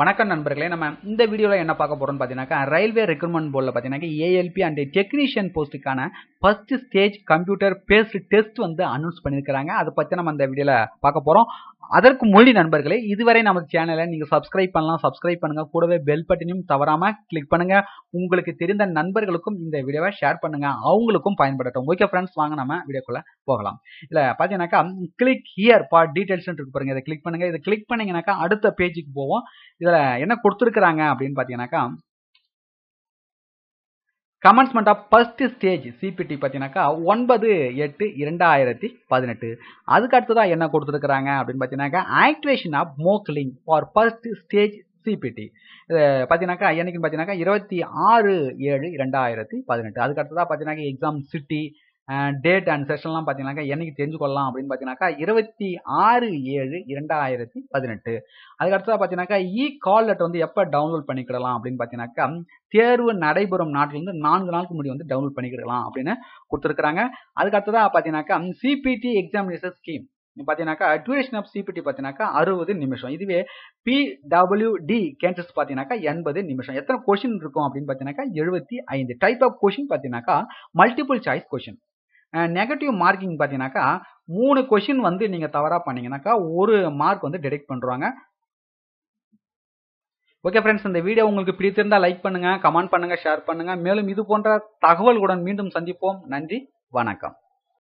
வணக்கம் நண்பர்களே நம்ம இந்த வீடியோவில் என்ன பார்க்க போகிறோம்னு பார்த்தீங்கன்னாக்கா ரயில்வே ரெக்ரூட்மெண்ட் போர்டில் பார்த்தீங்கன்னாக்கா ஏஎல்பி அண்ட் டெக்னீஷியன் போஸ்ட்டுக்கான first stage computer based test வந்து அனௌன்ஸ் பண்ணியிருக்கிறாங்க அதை பற்றி நம்ம அந்த வீடியோவில் பார்க்க போகிறோம் அதற்கு மொழி நண்பர்களே இதுவரை நம்ம சேனலை நீங்கள் சப்ஸ்கிரைப் பண்ணலாம் சப்ஸ்கிரைப் பண்ணுங்கள் கூடவே பெல் பட்டனையும் தவறாமல் கிளிக் பண்ணுங்கள் உங்களுக்கு தெரிந்த நண்பர்களுக்கும் இந்த வீடியோவை ஷேர் பண்ணுங்கள் அவங்களுக்கும் பயன்படுத்தும் ஓகே ஃப்ரெண்ட்ஸ் வாங்க நம்ம வீடியோக்குள்ளே போகலாம் இல்லை பார்த்தீங்கன்னாக்கா கிளிக் ஹியர் பா டீட்டெயில்ஸ் இருக்கு பாருங்கள் இதை கிளிக் பண்ணுங்கள் இதை கிளிக் பண்ணிங்கனாக்கா அடுத்த பேஜுக்கு போவோம் இதில் என்ன கொடுத்துருக்குறாங்க அப்படின்னு பார்த்தீங்கன்னாக்கா commencement of first stage CBT பார்த்தீங்கன்னாக்கா ஒன்பது எட்டு இரண்டாயிரத்தி பதினெட்டு அதுக்கு அடுத்ததாக என்ன கொடுத்துருக்குறாங்க அப்படின்னு பார்த்தீங்கன்னாக்கா activation of mock link for first stage CBT பார்த்தீங்கன்னாக்கா என்னைக்குன்னு பார்த்தீங்கன்னாக்கா இருபத்தி ஆறு ஏழு இரண்டாயிரத்தி பதினெட்டு அதுக்கு அடுத்ததாக பார்த்தீங்கன்னாக்கா எக்ஸாம் சிட்டி டேட் அண்ட் செஷன்லாம் பார்த்தீங்கன்னாக்கா என்னைக்கு தெரிஞ்சு கொள்ளலாம் அப்படின்னு பார்த்தீங்கன்னாக்கா இருபத்தி ஆறு ஏழு இரண்டாயிரத்தி பதினெட்டு அதுக்கடுத்ததாக பார்த்தீங்கன்னாக்கா இ கால் லெட்டர் வந்து எப்போ டவுன்லோட் பண்ணிக்கிடலாம் அப்படின்னு பார்த்தீங்கன்னாக்கா தேர்வு நடைபெறும் நாட்டிலிருந்து நான்கு நாளுக்கு முன்னாடி வந்து டவுன்லோட் பண்ணிக்கிடலாம் அப்படின்னு கொடுத்துருக்குறாங்க அதுக்கடுத்ததாக பார்த்தீங்கன்னாக்கா சிபிடி எக்ஸாமினேஷன் ஸ்கீம் பார்த்தீங்கன்னாக்கா டியூரேஷன் ஆஃப் சிபிடி பார்த்தீங்கன்னாக்கா அறுபது நிமிஷம் இதுவே பிடபிள்யூடி கேன்சஸ் பார்த்தீங்கன்னாக்கா எண்பது நிமிஷம் எத்தனை கொஷின் இருக்கும் அப்படின்னு பார்த்தீங்கன்னாக்கா எழுபத்தி ஐந்து டைப் ஆஃப் கொஷின் பார்த்தீங்கன்னாக்கா multiple choice question negative marking பார்த்தீங்கன்னாக்கா மூணு கொஷின் வந்து நீங்கள் தவறாக பண்ணீங்கன்னாக்கா ஒரு மார்க் வந்து டிடெக்ட் பண்ணுறாங்க ஓகே ஃப்ரெண்ட்ஸ் இந்த வீடியோ உங்களுக்கு பிடித்திருந்தால் லைக் பண்ணுங்கள் கமெண்ட் பண்ணுங்கள் ஷேர் பண்ணுங்கள் மேலும் இது போன்ற தகவல்களுடன் மீண்டும் சந்திப்போம் நன்றி வணக்கம்